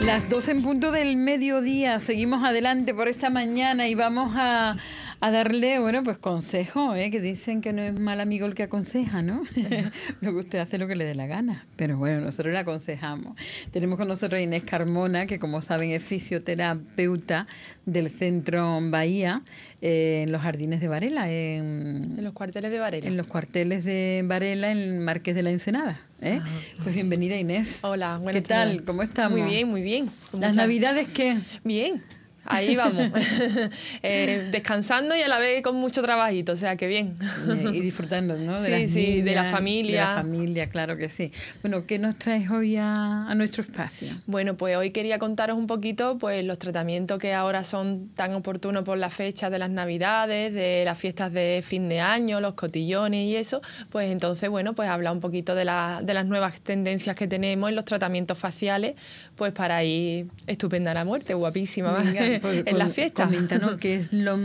Las 12 en punto del mediodía, seguimos adelante por esta mañana y vamos a a darle, bueno, pues consejo, ¿eh? que dicen que no es mal amigo el que aconseja, ¿no? lo que usted hace lo que le dé la gana, pero bueno, nosotros le aconsejamos. Tenemos con nosotros a Inés Carmona, que como saben es fisioterapeuta del Centro Bahía, eh, en los jardines de Varela. En, los cuarteles de Varela. En los cuarteles de Varela, en Marqués de la Ensenada. ¿eh? Ah. Pues bienvenida Inés. Hola, buenas ¿Qué tal? ¿Cómo estamos? Muy bien, muy bien. ¿Las navidades qué? Bien, ahí vamos, eh, descansando y a la vez con mucho trabajito, o sea qué bien. y disfrutando, ¿no? De sí, sí, de la familia. De la familia, claro que sí. Bueno, ¿qué nos traes hoy a, nuestro espacio? Bueno, pues hoy quería contaros un poquito pues los tratamientos que ahora son tan oportunos por la fecha de las navidades, de las fiestas de fin de año, los cotillones y eso, pues entonces, bueno, pues habla un poquito de, de las nuevas tendencias que tenemos en los tratamientos faciales, pues para ir estupenda la muerte, guapísima. Venga, en la fiesta que qué es lo,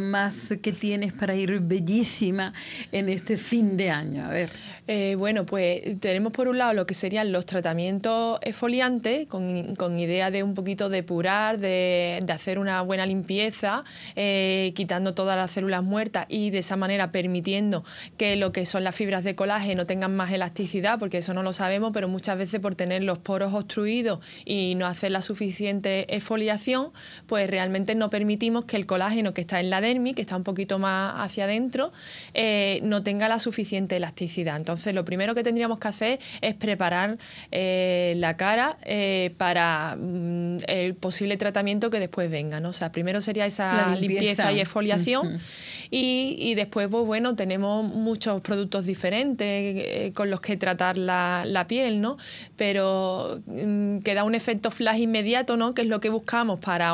más que tienes para ir bellísima en este fin de año. A ver. Eh, bueno, pues tenemos por un lado lo que serían los tratamientos exfoliantes, con, idea de un poquito depurar, de, hacer una buena limpieza, eh, quitando todas las células muertas y de esa manera permitiendo que lo que son las fibras de colágeno tengan más elasticidad, porque eso no lo sabemos, pero muchas veces por tener los poros obstruidos y no hacer la suficiente exfoliación, pues realmente no permitimos que el colágeno que está en la dermis, que está un poquito más hacia adentro, eh, no tenga la suficiente elasticidad. Entonces, lo primero que tendríamos que hacer es preparar eh, la cara eh, para mm, el posible tratamiento que después venga. O sea, primero sería esa limpieza. y exfoliación y, después, pues bueno, tenemos muchos productos diferentes con los que tratar la, piel, ¿no? Pero mm, que da un efecto flash inmediato, ¿no? Que es lo que buscamos para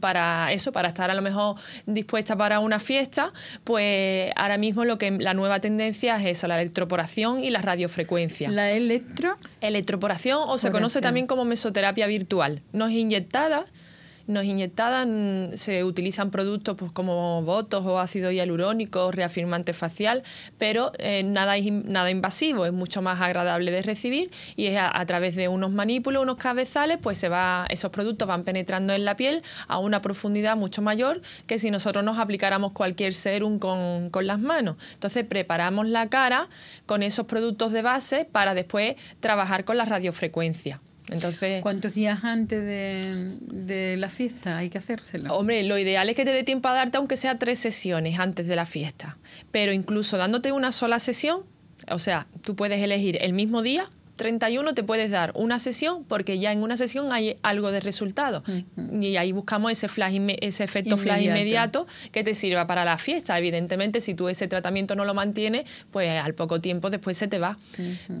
para eso, para estar a lo mejor dispuesta para una fiesta, pues ahora mismo lo que la nueva tendencia es eso, la electroporación y la radiofrecuencia. La electro electroporación o se conoce también como mesoterapia virtual. No es inyectada, nos inyectaban, se utilizan productos pues, como botos o ácido hialurónico, reafirmante facial, pero eh, nada, nada invasivo, es mucho más agradable de recibir y es a, través de unos manípulos, unos cabezales, pues se va, esos productos van penetrando en la piel a una profundidad mucho mayor que si nosotros nos aplicáramos cualquier serum con, con las manos. Entonces preparamos la cara con esos productos de base para después trabajar con la radiofrecuencia. Entonces, ¿Cuántos días antes de, la fiesta hay que hacérsela? Hombre, lo ideal es que te dé tiempo a darte aunque sea tres sesiones antes de la fiesta. Pero incluso dándote una sola sesión, o sea, tú puedes elegir el mismo día 31 te puedes dar una sesión porque ya en una sesión hay algo de resultado. Y ahí buscamos ese, flash ese efecto flash inmediato que te sirva para la fiesta. Evidentemente, si tú ese tratamiento no lo mantienes, pues al poco tiempo después se te va.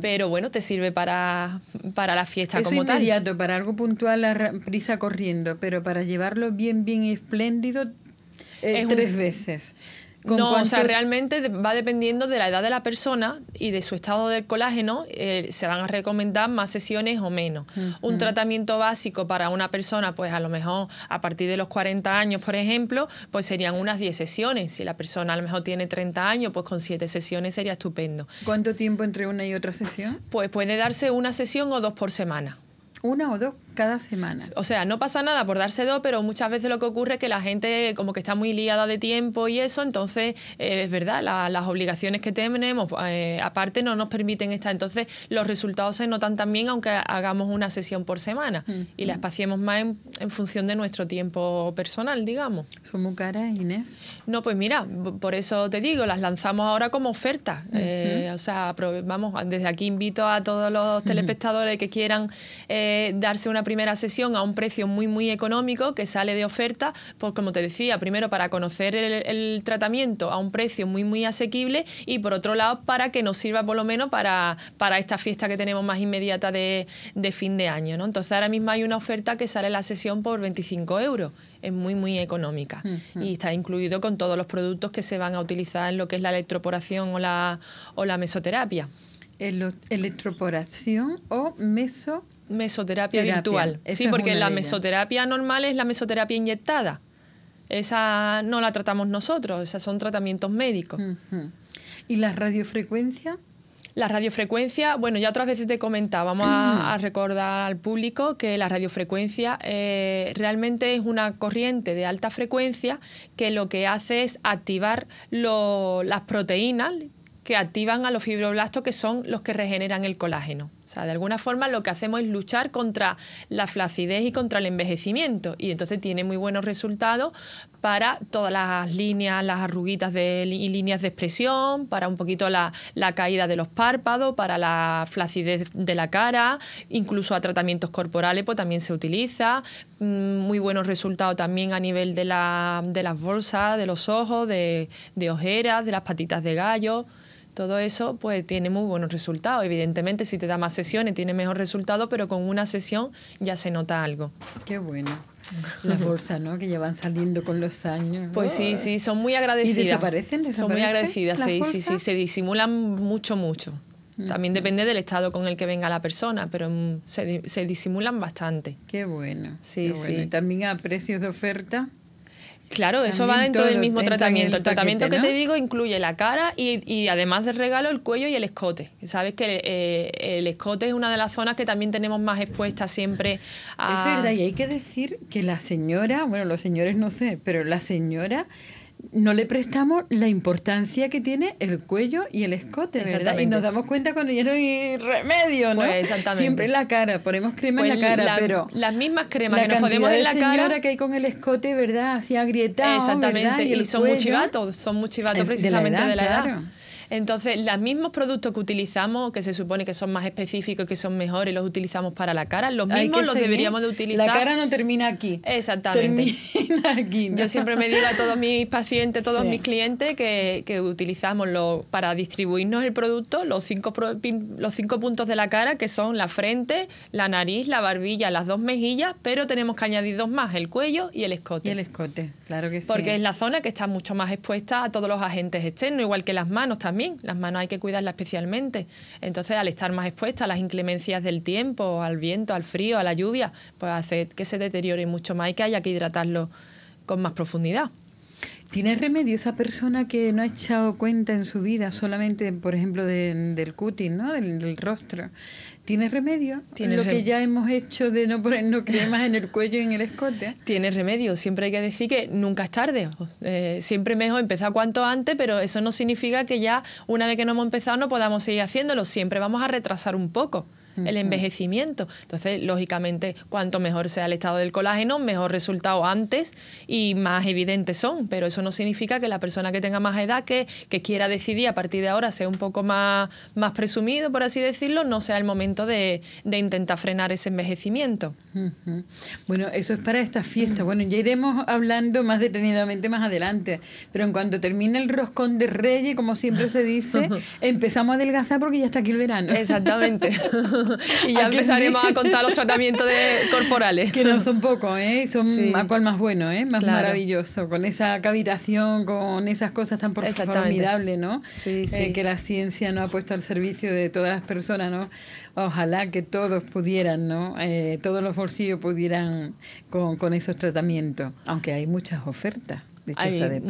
Pero bueno, te sirve para, para la fiesta como inmediato, para algo puntual, la prisa corriendo, pero para llevarlo bien, bien espléndido, eh, tres veces. No, o sea, realmente va dependiendo de la edad de la persona y de su estado del colágeno, eh, se van a recomendar más sesiones o menos. Un tratamiento básico para una persona, pues a lo mejor a partir de los 40 años, por ejemplo, pues serían unas 10 sesiones. Si la persona a lo mejor tiene 30 años, pues con 7 sesiones sería estupendo. ¿Cuánto tiempo entre una y otra sesión? Pues puede darse una sesión o dos por semana. Una o dos cada semana. O sea, no pasa nada por darse dos, pero muchas veces lo que ocurre es que la gente como que está muy liada de tiempo y eso, entonces eh, es verdad, las obligaciones que tenemos pues, eh, aparte no nos permiten estar. Entonces los resultados se notan también aunque hagamos una sesión por semana mm, y la mm. espaciemos más en, función de nuestro tiempo personal, digamos. ¿Son muy caras, Inés? No, pues mira, por eso te digo, las lanzamos ahora como oferta. Eh, o sea, vamos, desde aquí invito a todos los telespectadores que quieran darse una primera sesión a un precio muy, muy económico que sale de oferta, pues como te decía, primero para conocer el, tratamiento a un precio muy, muy asequible y por otro lado para que nos sirva por lo menos para, esta fiesta que tenemos más inmediata de, fin de año. Entonces ahora mismo hay una oferta que sale la sesión por 25 euros es muy, muy económica y está incluido con todos los productos que se van a utilizar en lo que es la electroporación o la, mesoterapia. electroporación o mesoterapia mesoterapia virtual. sí, porque la mesoterapia normal es la mesoterapia inyectada. Esa no la tratamos nosotros, esas son tratamientos médicos. ¿Y la radiofrecuencia? La radiofrecuencia, bueno, ya otras veces te comentaba, vamos a, recordar al público que la radiofrecuencia eh, realmente es una corriente de alta frecuencia que lo que hace es activar las proteínas que activan a los fibroblastos que son los que regeneran el colágeno. O sea, de alguna forma lo que hacemos es luchar contra la flacidez y contra el envejecimiento. Y entonces tiene muy buenos resultados para todas las líneas, las arruguitas de, y líneas de expresión, para un poquito la, caída de los párpados, para la flacidez de la cara, incluso a tratamientos corporales pues también se utiliza. Mm, muy buenos resultados también a nivel de, la, de las bolsas, de los ojos, de, de ojeras, de las patitas de gallo. Todo eso pues tiene muy buenos resultados. Evidentemente si te da más sesiones tiene mejor resultado, pero con una sesión ya se nota algo. Qué bueno. Las bolsas, ¿no? Que ya van saliendo con los años. Pues sí, sí, son muy agradecidas. ¿Y desaparecen? son muy agradecidas, sí, sí, sí. Se disimulan mucho, mucho. También depende del estado con el que venga la persona, pero mm, se, disimulan bastante. Qué bueno. Sí, sí. ¿Y también a precios de oferta. Claro, eso va dentro del mismo tratamiento. El, tratamiento que te digo incluye la cara y, y, además del regalo el cuello y el escote. Sabes que eh, el escote es una de las zonas que también tenemos más expuesta siempre a... Es verdad, y hay que decir que la señora, bueno, los señores no sé, pero la señora no le prestamos la importancia que tiene el cuello y el escote, ¿verdad? Y nos damos cuenta cuando ya no hay remedio, ¿no? Pues exactamente. Siempre en la cara, ponemos crema en la pues cara, pero... Las mismas cremas que nos ponemos en la cara... que hay con el escote, ¿verdad? Así agrietado, Exactamente, ¿verdad? y, y son muchivatos, son muchivatos precisamente de la edad. Entonces, los mismos productos que utilizamos, que se supone que son más específicos, que son mejores, los utilizamos para la cara, los mismos los deberíamos de utilizar. La cara no termina aquí. Exactamente. Termina aquí. Yo siempre me digo a todos mis pacientes, todos mis clientes, que, que utilizamos para distribuirnos el producto los cinco, los cinco puntos de la cara, que son la frente, la nariz, la barbilla, las dos mejillas, pero tenemos que añadir dos más, el cuello y el escote. Y el escote, claro que sí. Porque es la zona que está mucho más expuesta a todos los agentes externos, igual que las manos también las manos hay que cuidarlas especialmente. Entonces, al estar más expuestas a las inclemencias del tiempo, al viento, al frío, a la lluvia, pues hace que se deteriore mucho más y que haya que hidratarlo con más profundidad. ¿Tiene remedio esa persona que no ha echado cuenta en su vida solamente, por ejemplo, del cutis, ¿no? Del, rostro? ¿Tiene remedio ¿Tiene lo que ya hemos hecho de no ponernos cremas en el cuello y en el escote? Tiene remedio. Siempre hay que decir que nunca es tarde. Eh, siempre mejor empezar cuanto antes, pero eso no significa que ya una vez que no hemos empezado no podamos seguir haciéndolo. Siempre vamos a retrasar un poco el envejecimiento. Entonces, lógicamente, cuanto mejor sea el estado del colágeno, mejor resultado antes y más evidentes son. Pero eso no significa que la persona que tenga más edad, que, que quiera decidir a partir de ahora, sea un poco más, más presumido, por así decirlo, no sea el momento de, de intentar frenar ese envejecimiento. Bueno, eso es para esta fiesta. Bueno, ya iremos hablando más detenidamente más adelante. Pero en cuanto termine el roscón de Reyes, como siempre se dice, empezamos a adelgazar porque ya está aquí el verano. Exactamente. y ya empezaremos a contar los tratamientos de corporales. Que no son pocos, ¿eh? Son cual más bueno, ¿eh? Más maravilloso. Con esa cavitación, con esas cosas tan formidables, ¿no? Eh, sí, que la ciencia no ha puesto al servicio de todas las personas, ¿no? Ojalá que todos pudieran, ¿no? Eh, todos los bolsillos pudieran con esos tratamientos, aunque hay muchas ofertas. Hay de ¿eh?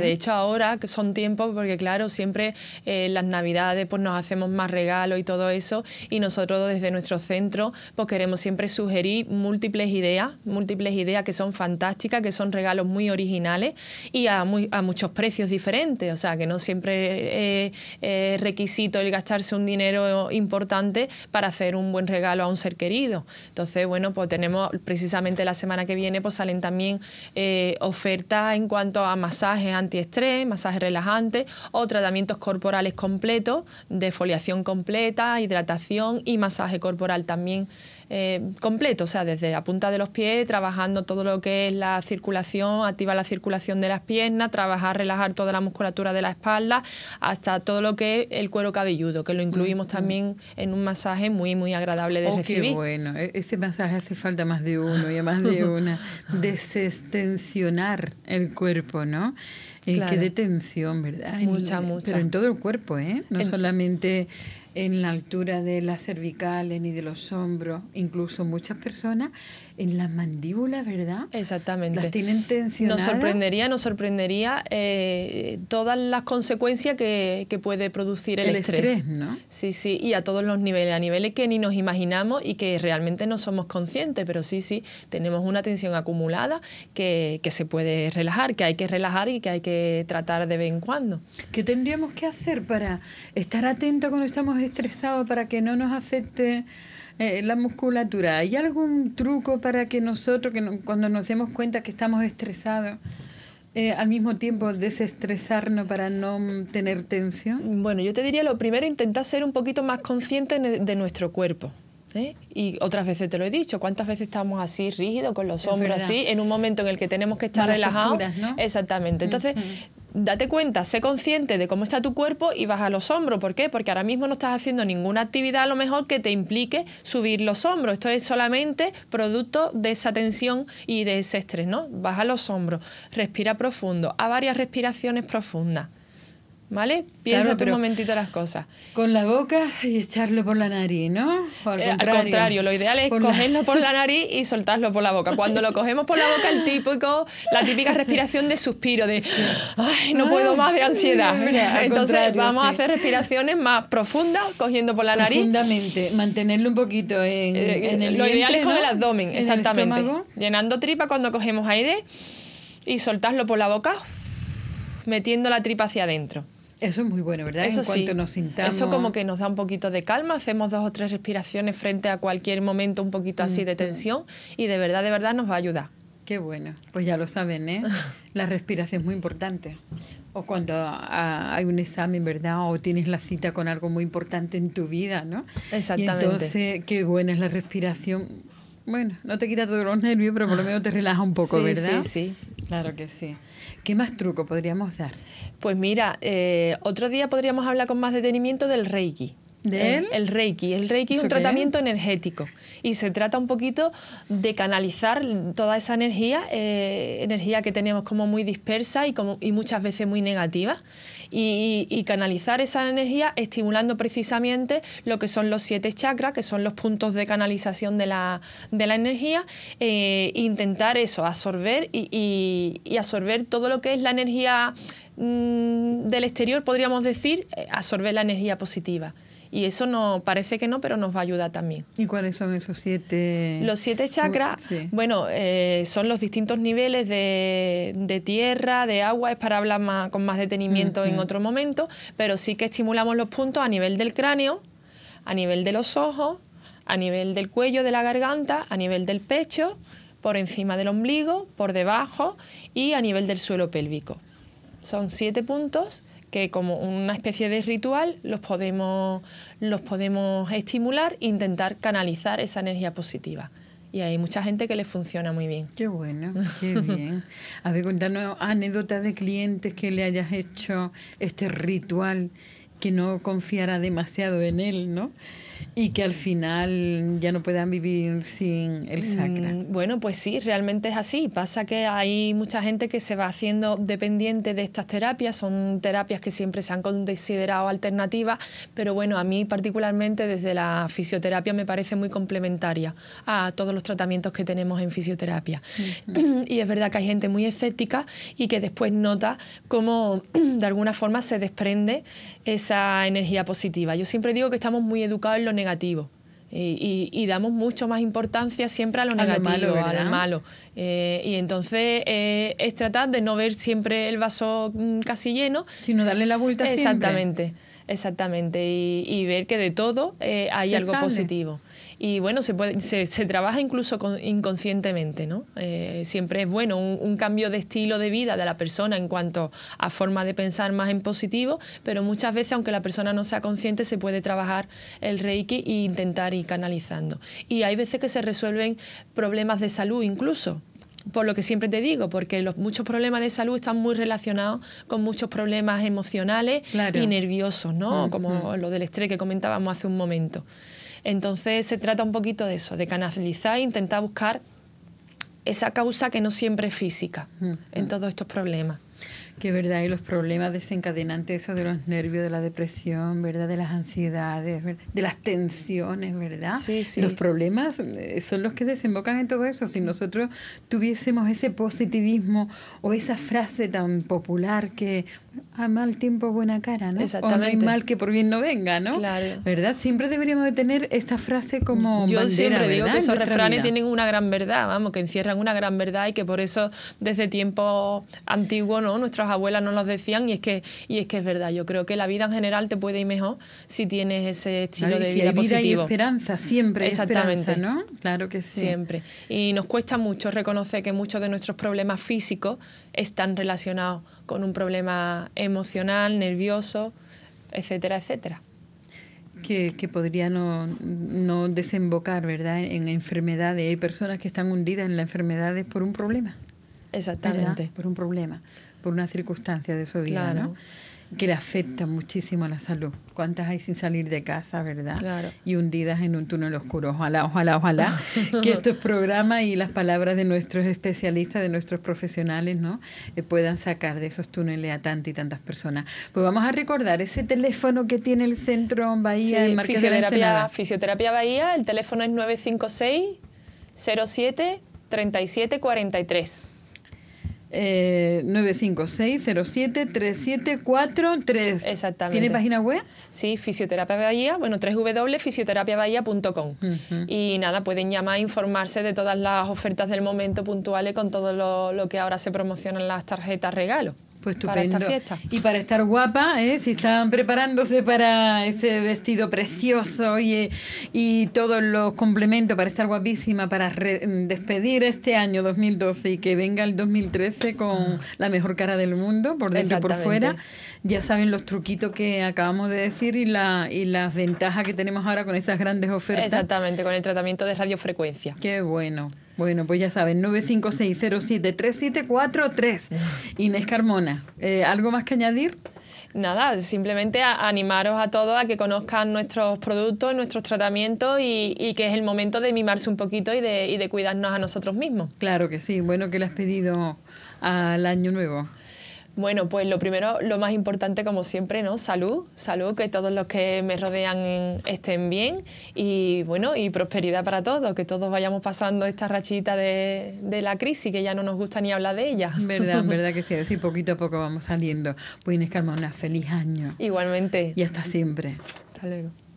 De hecho, ahora que son tiempos, porque claro, siempre eh, las navidades pues nos hacemos más regalos y todo eso, y nosotros desde nuestro centro pues queremos siempre sugerir múltiples ideas, múltiples ideas que son fantásticas, que son regalos muy originales y a, muchos precios diferentes. O sea, que no siempre es eh, requisito el gastarse un dinero importante para hacer un buen regalo a un ser querido. Entonces, bueno, pues tenemos precisamente la semana que viene, pues salen también ofertas en cuanto a masajes antiestrés, masajes relajantes o tratamientos corporales completos, defoliación completa, hidratación y masaje corporal también eh, completo, o sea, desde la punta de los pies, trabajando todo lo que es la circulación, activa la circulación de las piernas, trabajar, relajar toda la musculatura de la espalda, hasta todo lo que es el cuero cabelludo, que lo incluimos también en un masaje muy, muy agradable de oh, Qué bueno, e-, ese masaje hace falta más de uno y más de una. Desestensionar el cuerpo, ¿no? que eh, que tensión, ¿verdad? Mucha, mucha. Pero en todo el cuerpo, ¿eh? No solamente en la altura de las cervicales ni de los hombros, incluso muchas personas en las mandíbulas, ¿verdad? Exactamente. Las tienen tensionadas. Nos sorprendería, nos sorprendería eh, todas las consecuencias que, que puede producir el, estrés. ¿no? Sí, sí, y a todos los niveles, a niveles que ni nos imaginamos y que realmente no somos conscientes, pero sí, sí, tenemos una tensión acumulada que, que se puede relajar, que hay que relajar y que hay que tratar de vez en cuando. ¿Qué tendríamos que hacer para estar atento cuando estamos estresado estresados para que no nos afecte eh, la musculatura. ¿Hay algún truco para que nosotros, que cuando nos demos cuenta que estamos estresados, eh, al mismo tiempo desestresarnos para no tener tensión? Bueno, yo te diría lo primero, intentar ser un poquito más consciente de nuestro cuerpo. ¿eh? Y otras veces te lo he dicho, ¿cuántas veces estamos así rígidos, con los hombros así, en un momento en el que tenemos que estar relajados? Exactamente. Entonces, date cuenta, sé consciente de cómo está tu cuerpo y baja los hombros. ¿Por qué? Porque ahora mismo no estás haciendo ninguna actividad a lo mejor que te implique subir los hombros. Esto es solamente producto de esa tensión y de ese estrés, ¿no? Baja los hombros, respira profundo, a varias respiraciones profundas. ¿Vale? piensa un momentito las cosas. Con la boca y echarlo por la nariz, ¿no? al, eh, contrario. lo ideal es cogerlo por la nariz y soltarlo por la boca. Cuando lo cogemos por la boca, el típico, la típica respiración de suspiro, de ay, no puedo más de ansiedad. Ah, Entonces vamos a hacer respiraciones más profundas, cogiendo por la nariz. Profundamente, mantenerlo un poquito en, eh, el Lo ideal es con el abdomen, exactamente. Llenando tripa cuando cogemos aire y soltarlo por la boca, metiendo la tripa hacia adentro. Eso es muy bueno, ¿verdad? Eso cuanto nos sintamos. Eso como que nos da un poquito de calma, hacemos dos o tres respiraciones frente a cualquier momento un poquito así de tensión y de verdad, de verdad nos va a ayudar. Qué bueno, pues ya lo saben, ¿eh? La respiración es muy importante. O cuando ah, hay un examen, ¿verdad? O tienes la cita con algo muy importante en tu vida, ¿no? Exactamente. entonces, qué buena es la respiración. Bueno, no te quita todos los nervios, pero por lo menos te relaja un poco, ¿verdad? Sí, sí. Claro que sí. ¿Qué más truco podríamos dar? Pues mira, eh, otro día podríamos hablar con más detenimiento del Reiki. ¿De él? El, Reiki. El Reiki es un tratamiento energético y se trata un poquito de canalizar toda esa energía, eh, energía que tenemos como muy dispersa y, como, y muchas veces muy negativa y, canalizar esa energía estimulando precisamente lo que son los siete chakras, que son los puntos de canalización de la, de la energía, e intentar eso, absorber y absorber todo lo que es la energía mm, del exterior, podríamos decir, eh, absorber la energía positiva. Y eso no parece que no, pero nos va a ayudar también. ¿Y cuáles son esos siete? Los siete chakras, uh, bueno, eh, son los distintos niveles de, de, tierra, de agua, es para hablar con más detenimiento en otro momento, pero sí que estimulamos los puntos a nivel del cráneo, a nivel de los ojos, a nivel del cuello, de la garganta, a nivel del pecho, por encima del ombligo, por debajo y a nivel del suelo pélvico. Son siete puntos que como una especie de ritual los podemos, los podemos estimular e intentar canalizar esa energía positiva. Y hay mucha gente que le funciona muy bien. Qué bueno, qué bien. A ver, contanos anécdotas de clientes que le hayas hecho este ritual que no confiara demasiado en él, ¿no? Y que al final ya no puedan vivir sin el mm, sacra. Bueno, pues sí, realmente es así. Pasa que hay mucha gente que se va haciendo dependiente de estas terapias. Son terapias que siempre se han considerado alternativas, pero bueno, a mí particularmente desde la fisioterapia me parece muy complementaria a todos los tratamientos que tenemos en fisioterapia. Y es verdad que hay gente muy escéptica y que después nota cómo de alguna forma se desprende esa energía positiva. Yo siempre digo que estamos muy educados en negativo. Y, damos mucho más importancia siempre a lo negativo, malo, a lo malo. Eh, y entonces eh, es tratar de no ver siempre el vaso mm, casi lleno. Sino darle la vuelta exactamente, siempre. Exactamente, exactamente. Y, ver que de todo eh, hay algo positivo. Y bueno, se, se, trabaja incluso inconscientemente, ¿no? Eh, siempre es bueno un, cambio de estilo de vida de la persona en cuanto a forma de pensar más en positivo, pero muchas veces, aunque la persona no sea consciente, se puede trabajar el Reiki e intentar ir canalizando. Y hay veces que se resuelven problemas de salud incluso, por lo que siempre te digo, porque los, muchos problemas de salud están muy relacionados con muchos problemas emocionales y nerviosos, ¿no? Como lo del estrés que comentábamos hace un momento. Entonces se trata un poquito de eso, de canalizar e intentar buscar esa causa que no siempre es física mm, mm. en todos estos problemas. Que verdad, y los problemas desencadenantes, eso de los nervios, de la depresión, ¿verdad? De las ansiedades, de las tensiones, ¿verdad? Sí, sí. Los problemas eh, son los que desembocan en todo eso. Si nosotros tuviésemos ese positivismo o esa frase tan popular que a mal tiempo, buena cara, ¿no? Exactamente. no hay mal que por bien no venga, ¿no? Claro. ¿Verdad? Siempre deberíamos de tener esta frase como Yo siempre digo que esos refranes tienen una gran verdad, vamos, que encierran una gran verdad y que por eso desde tiempo antiguo, ¿no? Nuestras abuelas nos los decían y es que y es que es verdad. Yo creo que la vida en general te puede ir mejor si tienes ese estilo de vida vida y esperanza, siempre Exactamente. ¿no? Claro que sí. Siempre. Y nos cuesta mucho reconocer que muchos de nuestros problemas físicos están relacionados con un problema emocional, nervioso, etcétera, etcétera. Que, podría no, desembocar ¿verdad? en enfermedades. Hay personas que están hundidas en las enfermedades por un problema. Exactamente. Por un problema, por una circunstancia de su vida. Claro que le afecta muchísimo a la salud. ¿Cuántas hay sin salir de casa, verdad? Claro. Y hundidas en un túnel oscuro. Ojalá, ojalá, ojalá que estos programas y las palabras de nuestros especialistas, de nuestros profesionales, ¿no? Eh, puedan sacar de esos túneles a tantas y tantas personas. Pues vamos a recordar ese teléfono que tiene el centro Bahía, sí, en Marqués la Fisioterapia Bahía, el teléfono es 956 07 3743 eh, 956-07-3743. Exactamente. ¿Tiene página web? Sí, Fisioterapia Bahía, bueno, www.fisioterapiabahía.com. Uh Y nada, pueden llamar e informarse de todas las ofertas del momento puntuales con todo lo, lo que ahora se promocionan las tarjetas regalo. Pues estupendo. Y para estar guapa, ¿eh? si están preparándose para ese vestido precioso y, eh, y todos los complementos para estar guapísima, para despedir este año 2012 y que venga el 2013 con la mejor cara del mundo, por dentro y por fuera, ya saben los truquitos que acabamos de decir y, la, y las ventajas que tenemos ahora con esas grandes ofertas. Exactamente, con el tratamiento de radiofrecuencia. Qué bueno. Bueno, pues ya saben, 956073743. Inés Carmona, eh, ¿algo más que añadir? nada, simplemente animaros a todos a que conozcan nuestros productos, nuestros tratamientos y, que es el momento de mimarse un poquito y de, y de cuidarnos a nosotros mismos. Claro que sí. Bueno, ¿qué le has pedido al año nuevo? Bueno, pues lo primero, lo más importante como siempre, ¿no? Salud, salud, que todos los que me rodean estén bien y bueno, y prosperidad para todos, que todos vayamos pasando esta rachita de, la crisis, que ya no nos gusta ni hablar de ella. Verdad, verdad que sí, así poquito a poco vamos saliendo. Pues Inés Carmona, feliz año. Igualmente. Y hasta siempre. Hasta luego.